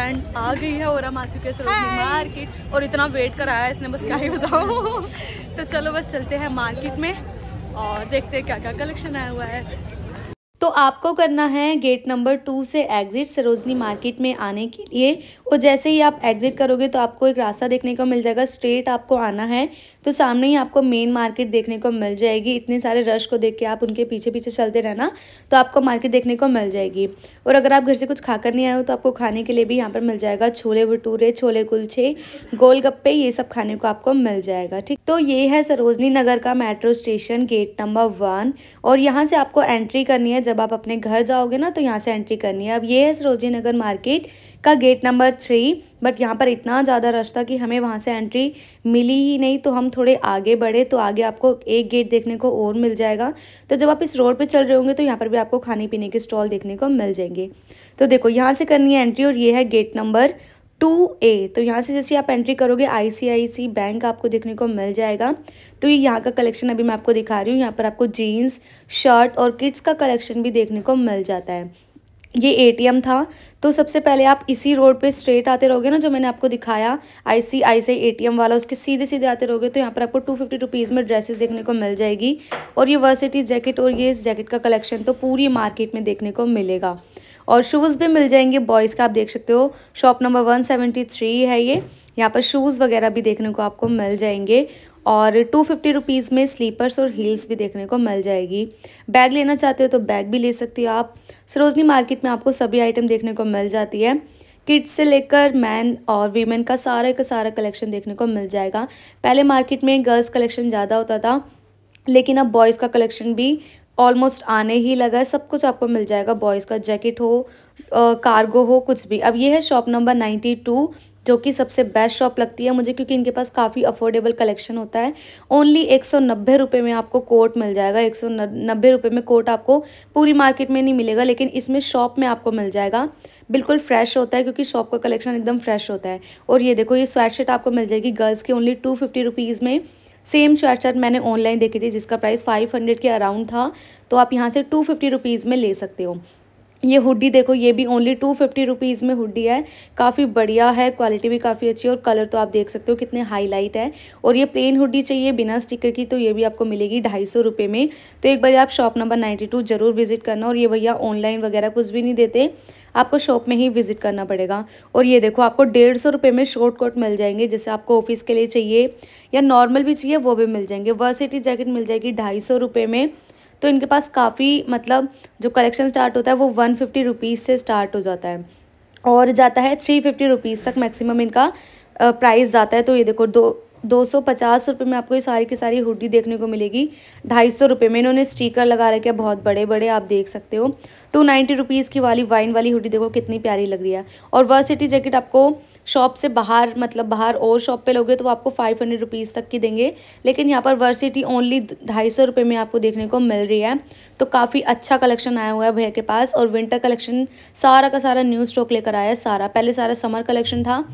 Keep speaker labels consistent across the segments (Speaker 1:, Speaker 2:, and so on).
Speaker 1: friend आ गई है और हम आ चुके हैं सरोजनी मार्केट और इतना वेट कराया है इसने बस क्या ही बताओ तो चलो बस चलते हैं मार्केट में और देखते हैं क्या क्या कलेक्शन आया हुआ है तो आपको करना है गेट नंबर टू से एग्जिट सरोजनी मार्केट में आने के लिए और जैसे ही आप एग्जिट करोगे तो आपको एक रास्ता देखने को मिल जाएगा स्ट्रेट आपको आना है तो सामने ही आपको मेन मार्केट देखने को मिल जाएगी इतने सारे रश को देख के आप उनके पीछे पीछे चलते रहना तो आपको मार्केट देखने को मिल जाएगी और अगर आप घर से कुछ खाकर नहीं आए हो तो आपको खाने के लिए भी यहाँ पर मिल जाएगा छोले भटूरे छोले गोल गोलगप्पे ये सब खाने को आपको मिल जाएगा ठीक तो ये है सरोजनी नगर का metro station gate number one और यहाँ से आपको एंट्री करनी है जब आप अपने घर जाओगे ना तो यहाँ से एंट्री करनी है अब ये है सरोजनी नगर मार्केट का गेट नंबर थ्री बट यहाँ पर इतना ज़्यादा रश था कि हमें वहाँ से एंट्री मिली ही नहीं तो हम थोड़े आगे बढ़े तो आगे आपको एक गेट देखने को और मिल जाएगा तो जब आप इस रोड पे चल रहे होंगे तो यहाँ पर भी आपको खाने पीने के स्टॉल देखने को मिल जाएंगे तो देखो यहाँ से करनी है एंट्री और ये है गेट नंबर टू ए तो यहाँ से जैसे आप एंट्री करोगे आईसीआईसी बैंक आपको देखने को मिल जाएगा तो ये यहाँ का कलेक्शन अभी मैं आपको दिखा रही हूँ यहाँ पर आपको जीन्स शर्ट और किड्स का कलेक्शन भी देखने को मिल जाता है ये एटीएम था तो सबसे पहले आप इसी रोड पे स्ट्रेट आते रहोगे ना जो मैंने आपको दिखाया आई सी आई सी एम वाला उसके सीधे सीधे आते रहोगे तो यहाँ पर आपको टू फिफ्टी रुपीज़ में ड्रेसेस देखने को मिल जाएगी और ये वर्सिटी जैकेट और ये इस जैकेट का कलेक्शन तो पूरी मार्केट में देखने को मिलेगा और शूज़ भी मिल जाएंगे बॉयज़ का आप देख सकते हो shop number one seventy three है ये यहाँ पर शूज़ वगैरह भी देखने को आपको मिल जाएंगे और टू फिफ्टी रुपीज़ में स्लीपर्स और हील्स भी देखने को मिल जाएगी बैग लेना चाहते हो तो बैग भी ले सकती हो आप सरोजनी मार्केट में आपको सभी आइटम देखने को मिल जाती है किड्स से लेकर मैन और वीमेन का सारा का सारा कलेक्शन देखने को मिल जाएगा पहले मार्केट में गर्ल्स कलेक्शन ज़्यादा होता था लेकिन अब बॉयज़ का कलेक्शन भी ऑलमोस्ट आने ही लगा है सब कुछ आपको मिल जाएगा बॉयज़ का जैकेट हो कार्गो हो कुछ भी अब ये है शॉप नंबर नाइन्टी टू जो कि सबसे बेस्ट शॉप लगती है मुझे क्योंकि इनके पास काफ़ी अफोर्डेबल कलेक्शन होता है ओनली एक सौ में आपको कोट मिल जाएगा एक सौ में कोट आपको पूरी मार्केट में नहीं मिलेगा लेकिन इसमें शॉप में आपको मिल जाएगा बिल्कुल फ्रेश होता है क्योंकि शॉप का कलेक्शन एकदम फ्रेश होता है और ये देखो ये स्वेट शर्ट आपको मिल जाएगी गर्ल्स की ओनली टू फिफ्टी रुपीज़ में सेम स्वेट शर्ट मैंने ऑनलाइन देखी थी जिसका प्राइस फाइव हंड्रेड के अराउंड था तो आप यहाँ से टू फिफ्टी रुपीज़ में ले सकते हो ये हुडी देखो ये भी ओनली टू फिफ्टी रुपीज़ में हुडी है काफ़ी बढ़िया है क्वालिटी भी काफ़ी अच्छी है और कलर तो आप देख सकते हो कितने हाईलाइट है और ये प्लेन हुडी चाहिए बिना स्टिकर की तो ये भी आपको मिलेगी ढाई सौ रुपये में तो एक बार आप शॉप नंबर नाइन्टी टू ज़रूर विजिट करना और ये भैया ऑनलाइन वगैरह कुछ भी नहीं देते आपको शॉप में ही विजिट करना पड़ेगा और ये देखो आपको डेढ़ सौ रुपये में शॉर्ट कोट मिल जाएंगे जैसे आपको ऑफिस के लिए चाहिए या नॉर्मल भी चाहिए वो भी मिल जाएंगे वर्सिटी जैकेट मिल जाएगी ढाई सौ रुपये में तो इनके पास काफ़ी मतलब जो कलेक्शन स्टार्ट होता है वो वन फिफ्टी रुपीज़ से स्टार्ट हो जाता है और जाता है थ्री फिफ्टी रुपीज़ तक मैक्सिमम इनका प्राइस जाता है तो ये देखो दो दो सौ पचास रुपये में आपको ये सारी की सारी हुडी देखने को मिलेगी ढाई सौ रुपये में इन्होंने स्टीकर लगा रखे हैं बहुत बड़े बड़े आप देख सकते हो टू नाइन्टी रुपीज़ की वाली वाइन वाली हुडी देखो कितनी प्यारी लग रही है और वर्सिटी जैकेट आपको शॉप से बाहर मतलब बाहर और शॉप पे लोगे तो वो आपको फाइव हंड्रेड रुपीज़ तक की देंगे लेकिन यहाँ पर वर्सिटी ओनली ढाई सौ रुपये में आपको देखने को मिल रही है तो काफ़ी अच्छा कलेक्शन आया हुआ है भैया के पास और विंटर कलेक्शन सारा का सारा न्यू स्टॉक लेकर आया है सारा पहले सारा समर कलेक्शन था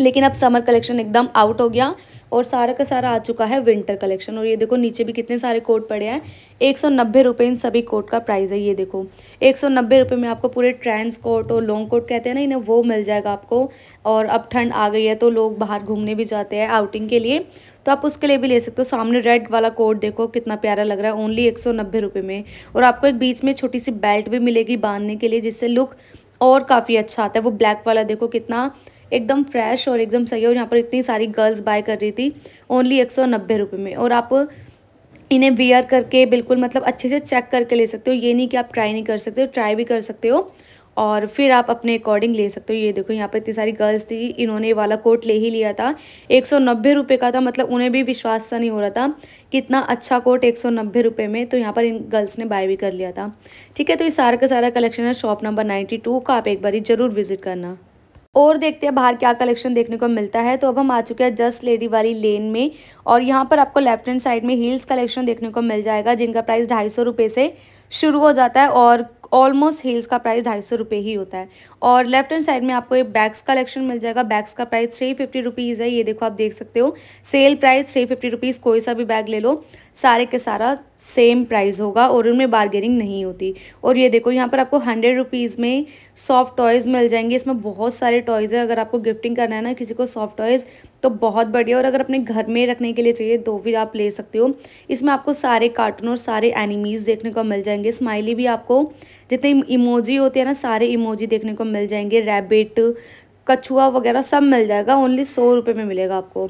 Speaker 1: लेकिन अब समर कलेक्शन एकदम आउट हो गया और सारा का सारा आ चुका है विंटर कलेक्शन और ये देखो नीचे भी कितने सारे कोट पड़े हैं एक सौ नब्बे रुपये इन सभी कोट का प्राइस है ये देखो एक सौ नब्बे रुपये में आपको पूरे ट्रेंस कोट और लॉन्ग कोट कहते हैं ना इन्हें वो मिल जाएगा आपको और अब ठंड आ गई है तो लोग बाहर घूमने भी जाते हैं आउटिंग के लिए तो आप उसके लिए भी ले सकते हो सामने रेड वाला कोट देखो कितना प्यारा लग रहा है ओनली एक सौ नब्बे रुपये में और आपको एक बीच में छोटी सी बेल्ट भी मिलेगी बांधने के लिए जिससे लुक और काफ़ी अच्छा आता है वो ब्लैक वाला देखो कितना एकदम फ्रेश और एकदम सही और यहाँ पर इतनी सारी गर्ल्स बाय कर रही थी ओनली एक सौ नब्बे रुपये में और आप इन्हें वेयर करके बिल्कुल मतलब अच्छे से चेक करके ले सकते हो ये नहीं कि आप ट्राई नहीं कर सकते हो ट्राई भी कर सकते हो और फिर आप अपने अकॉर्डिंग ले सकते हो ये देखो यहाँ पर इतनी सारी गर्ल्स थी इन्होंने ये वाला कोट ले ही लिया था एक सौ नब्बे रुपये का था मतलब उन्हें भी विश्वास सा नहीं हो रहा था कि इतना अच्छा कोट एक सौ नब्बे रुपये में तो यहाँ पर इन गर्ल्स ने बाय भी कर लिया था ठीक है तो ये सारा का सारा कलेक्शन है शॉप नंबर नाइन्टी टू का आप एक बार ज़रूर विजिट करना और देखते हैं बाहर क्या कलेक्शन देखने को मिलता है तो अब हम आ चुके हैं जस्ट लेडी वाली लेन में और यहाँ पर आपको लेफ्ट हैंड साइड में हील्स कलेक्शन देखने को मिल जाएगा जिनका प्राइस ढाई सौ रुपये से शुरू हो जाता है और ऑलमोस्ट हील्स का प्राइस ढाई सौ रुपये ही होता है और लेफ्ट हैंड साइड में आपको एक बैग्स कलेक्शन मिल जाएगा बैग्स का प्राइस थ्री फिफ्टी रुपीज़ है ये देखो आप देख सकते हो sale price three fifty rupees कोई सा भी बैग ले लो सारे के सारा सेम प्राइस होगा और उनमें बार्गेनिंग नहीं होती और ये देखो यहाँ पर आपको हंड्रेड रुपीज़ में सॉफ्ट टॉयज़ मिल जाएंगे इसमें बहुत सारे टॉयज़ है अगर आपको गिफ्टिंग करना है ना किसी को सॉफ्ट टॉयज़ तो बहुत बढ़िया और अगर अपने घर में रखने के लिए चाहिए तो भी आप ले सकते हो इसमें आपको सारे कार्टून और सारे एनिमीज़ देखने को मिल जाएंगे स्माइली भी आपको जितने इमोजी होते हैं ना सारे इमोजी देखने को मिल जाएंगे रैबिट कछुआ वगैरह सब मिल जाएगा ओनली सौ रुपये में मिलेगा आपको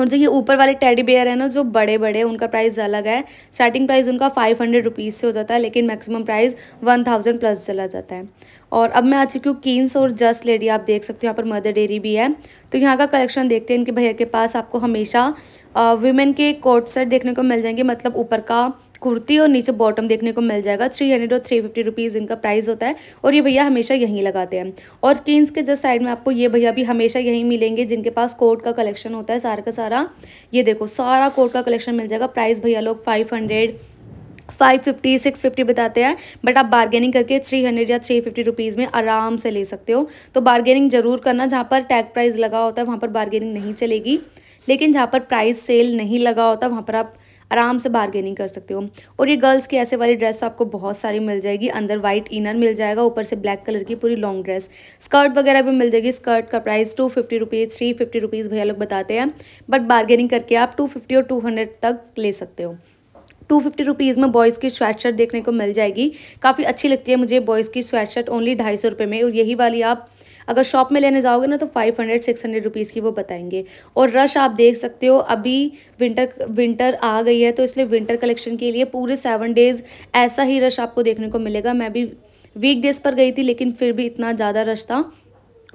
Speaker 1: और जो ये ऊपर वाले टेडी बेयर है ना जो बड़े बड़े उनका प्राइस अलग है स्टार्टिंग प्राइस उनका फाइव हंड्रेड रुपीज़ से हो जाता है लेकिन maximum price one thousand plus चला जाता है और अब मैं आ चुकी हूँ कीन्स और जस्ट लेडी आप देख सकते हो यहाँ पर मदर डेरी भी है तो यहाँ का कलेक्शन देखते हैं इनके भैया के पास आपको हमेशा वुमेन के कोट सेट देखने को मिल जाएंगे मतलब ऊपर का कुर्ती और नीचे बॉटम देखने को मिल जाएगा थ्री हंड्रेड और थ्री फिफ्टी रुपीज़ इनका प्राइस होता है और ये भैया हमेशा यहीं लगाते हैं और स्कीस के जस्ट साइड में आपको ये भैया भी हमेशा यहीं मिलेंगे जिनके पास कोट का कलेक्शन होता है सारा का सारा ये देखो सारा कोट का कलेक्शन मिल जाएगा प्राइस भैया लोग five hundred five fifty six fifty बताते हैं बट आप बार्गेनिंग करके थ्री हंड्रेड या थ्री फिफ्टी रुपीज़ में आराम से ले सकते हो तो बार्गेनिंग जरूर करना जहाँ पर टैग प्राइस लगा होता है वहाँ पर बार्गेनिंग नहीं चलेगी लेकिन जहाँ पर प्राइस सेल नहीं लगा होता वहाँ पर आप आराम से बार्गेनिंग कर सकते हो और ये गर्ल्स की ऐसे वाली ड्रेस आपको बहुत सारी मिल जाएगी अंदर वाइट इनर मिल जाएगा ऊपर से ब्लैक कलर की पूरी लॉन्ग ड्रेस स्कर्ट वगैरह भी मिल जाएगी स्कर्ट का price two fifty rupees three fifty rupees भैया लोग बताते हैं बट बार्गेनिंग करके आप टू फिफ्टी और टू हंड्रेड तक ले सकते हो टू फिफ्टी रुपीज़ में बॉयज़ की स्वेट शर्ट देखने को मिल जाएगी काफ़ी अच्छी लगती है मुझे बॉयज़ की स्वेट शर्ट ओनली ढाई सौ रुपये में और यही वाली आप अगर शॉप में लेने जाओगे ना तो five hundred six hundred rupees की वो बताएंगे और रश आप देख सकते हो अभी विंटर विंटर आ गई है तो इसलिए विंटर कलेक्शन के लिए पूरे सेवन डेज़ ऐसा ही रश आपको देखने को मिलेगा मैं भी वीक डेज़ पर गई थी लेकिन फिर भी इतना ज़्यादा रश था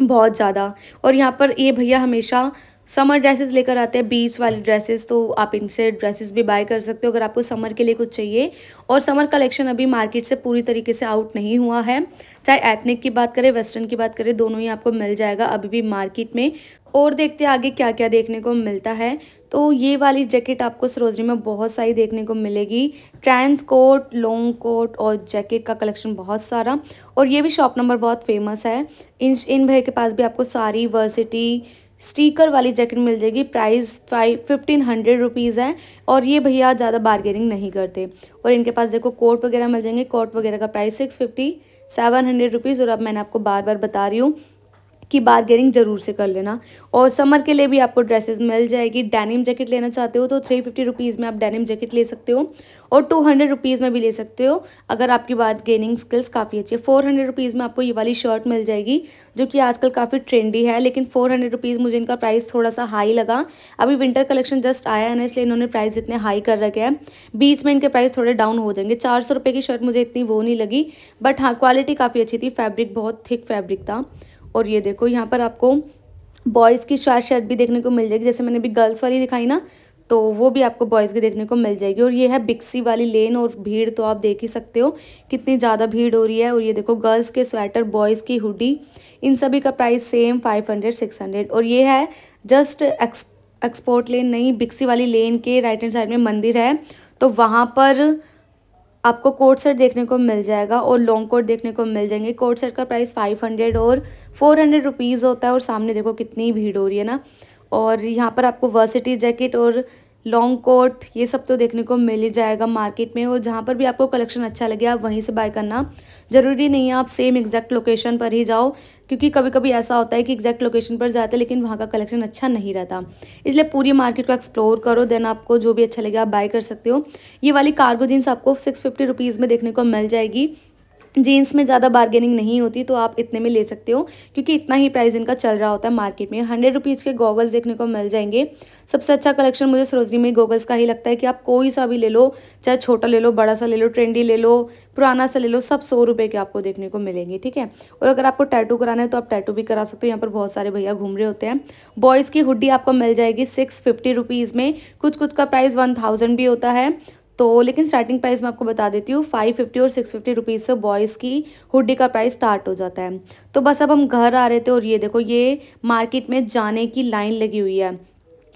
Speaker 1: बहुत ज़्यादा और यहाँ पर ये भैया हमेशा समर ड्रेसेस लेकर आते हैं बीच वाली ड्रेसेस तो आप इनसे ड्रेसेस भी बाय कर सकते हो अगर आपको समर के लिए कुछ चाहिए और समर कलेक्शन अभी मार्केट से पूरी तरीके से आउट नहीं हुआ है चाहे एथनिक की बात करें वेस्टर्न की बात करें दोनों ही आपको मिल जाएगा अभी भी मार्केट में और देखते आगे क्या क्या देखने को मिलता है तो ये वाली जैकेट आपको सरोजनी में बहुत सारी देखने को मिलेगी ट्रांस कोट लॉन्ग कोट और जैकेट का कलेक्शन बहुत सारा और ये भी शॉप नंबर बहुत फेमस है इन इन भाई के पास भी आपको सारी वर्सिटी स्टीकर वाली जैकेट मिल जाएगी price five fifteen hundred rupees है और ये भैया ज़्यादा बार्गेनिंग नहीं करते और इनके पास देखो कोट वगैरह मिल जाएंगे कोट वगैरह का price six fifty seven hundred rupees और अब मैंने आपको बार बार बता रही हूँ की बारगेनिंग ज़रूर से कर लेना और समर के लिए भी आपको ड्रेसेस मिल जाएगी डेनिम जैकेट लेना चाहते हो तो थ्री फिफ्टी रुपीज़ में आप डेनिम जैकेट ले सकते हो और टू हंड्रेड रुपीज़ में भी ले सकते हो अगर आपकी बारगेनिंग स्किल्स काफ़ी अच्छी है फोर हंड्रेड रुपीज़ में आपको ये वाली शर्ट मिल जाएगी जो कि आजकल काफ़ी ट्रेंडी है लेकिन फोर हंड्रेड रुपीज़ मुझे इनका प्राइस थोड़ा सा हाई लगा अभी विंटर कलेक्शन जस्ट आया है ना इसलिए इन्होंने प्राइस इतने हाई कर रखे हैं बीच में इनके प्राइस थोड़े डाउन हो जाएंगे चार सौ रुपये की शर्ट मुझे इतनी वो नहीं लगी बट हाँ क्वालिटी काफ़ी अच्छी थी फैब्रिक बहुत थिक फैब्रिक था और ये देखो यहाँ पर आपको बॉयज़ की शॉर्ट शर्ट भी देखने को मिल जाएगी जैसे मैंने अभी गर्ल्स वाली दिखाई ना तो वो भी आपको बॉयज़ की देखने को मिल जाएगी और ये है बिक्सी वाली लेन और भीड़ तो आप देख ही सकते हो कितनी ज़्यादा भीड़ हो रही है और ये देखो गर्ल्स के स्वेटर बॉयज़ की हुडी इन सभी का price same five hundred six hundred और ये है जस्ट एक्स एक्सपोर्ट लेन नहीं बिक्सी वाली लेन के राइट हैंड साइड में मंदिर है तो वहाँ पर आपको कोट सेट देखने को मिल जाएगा और लॉन्ग कोट देखने को मिल जाएंगे कोट सेट का प्राइस फाइव हंड्रेड और फोर हंड्रेड रुपीज़ होता है और सामने देखो कितनी भीड़ हो रही है ना और यहाँ पर आपको वर्सिटी जैकेट और लॉन्ग कोट ये सब तो देखने को मिल ही जाएगा मार्केट में और जहाँ पर भी आपको कलेक्शन अच्छा लगे आप वहीं से बाय करना ज़रूरी नहीं है आप सेम एग्जैक्ट लोकेशन पर ही जाओ क्योंकि कभी कभी ऐसा होता है कि एग्जैक्ट लोकेशन पर जाते हैं लेकिन वहाँ का कलेक्शन अच्छा नहीं रहता इसलिए पूरी मार्केट को एक्सप्लोर करो देन आपको जो भी अच्छा लगे आप बाय कर सकते हो ये वाली कार्गो जीन्स आपको सिक्स फिफ्टी रुपीज़ में देखने को मिल जाएगी जीन्स में ज़्यादा बार्गेनिंग नहीं होती तो आप इतने में ले सकते हो क्योंकि इतना ही प्राइस इनका चल रहा होता है मार्केट में हंड्रेड रुपीज़ के गॉगल्स देखने को मिल जाएंगे सबसे अच्छा कलेक्शन मुझे सरोजनी में गॉगल्स का ही लगता है कि आप कोई सा भी ले लो चाहे छोटा ले लो बड़ा सा ले लो ट्रेंडी ले लो पुराना सा ले लो सब सौ रुपये के आपको देखने को मिलेंगे ठीक है और अगर आपको टैटू कराना है तो आप टैटू भी करा सकते हो यहाँ पर बहुत सारे भैया घूम रहे होते हैं बॉयज़ की हुड्डी आपको मिल जाएगी सिक्स फिफ्टी रुपीज़ में कुछ कुछ का प्राइस वन थाउजेंड भी होता है तो लेकिन स्टार्टिंग प्राइस मैं आपको बता देती हूँ फाइव फिफ्टी और सिक्स फिफ्टी रुपीज़ से बॉयज़ की हुडी का प्राइस स्टार्ट हो जाता है तो बस अब हम घर आ रहे थे और ये देखो ये मार्केट में जाने की लाइन लगी हुई है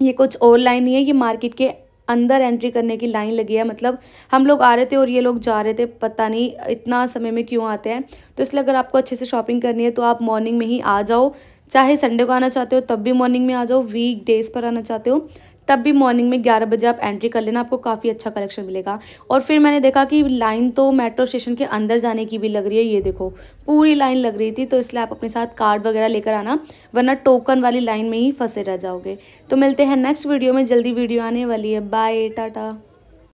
Speaker 1: ये कुछ और लाइन नहीं है ये मार्केट के अंदर एंट्री करने की लाइन लगी है मतलब हम लोग आ रहे थे और ये लोग जा रहे थे पता नहीं इतना समय में क्यों आते हैं तो इसलिए अगर आपको अच्छे से शॉपिंग करनी है तो आप मॉर्निंग में ही आ जाओ चाहे संडे को आना चाहते हो तब भी मॉर्निंग में आ जाओ वीक डेज़ पर आना चाहते हो तब भी मॉर्निंग में ग्यारह बजे आप एंट्री कर लेना आपको काफ़ी अच्छा कलेक्शन मिलेगा और फिर मैंने देखा कि लाइन तो मेट्रो स्टेशन के अंदर जाने की भी लग रही है ये देखो पूरी लाइन लग रही थी तो इसलिए आप अपने साथ कार्ड वगैरह लेकर आना वरना टोकन वाली लाइन में ही फंसे रह जाओगे तो मिलते हैं नेक्स्ट वीडियो में जल्दी वीडियो आने वाली है बाय टाटा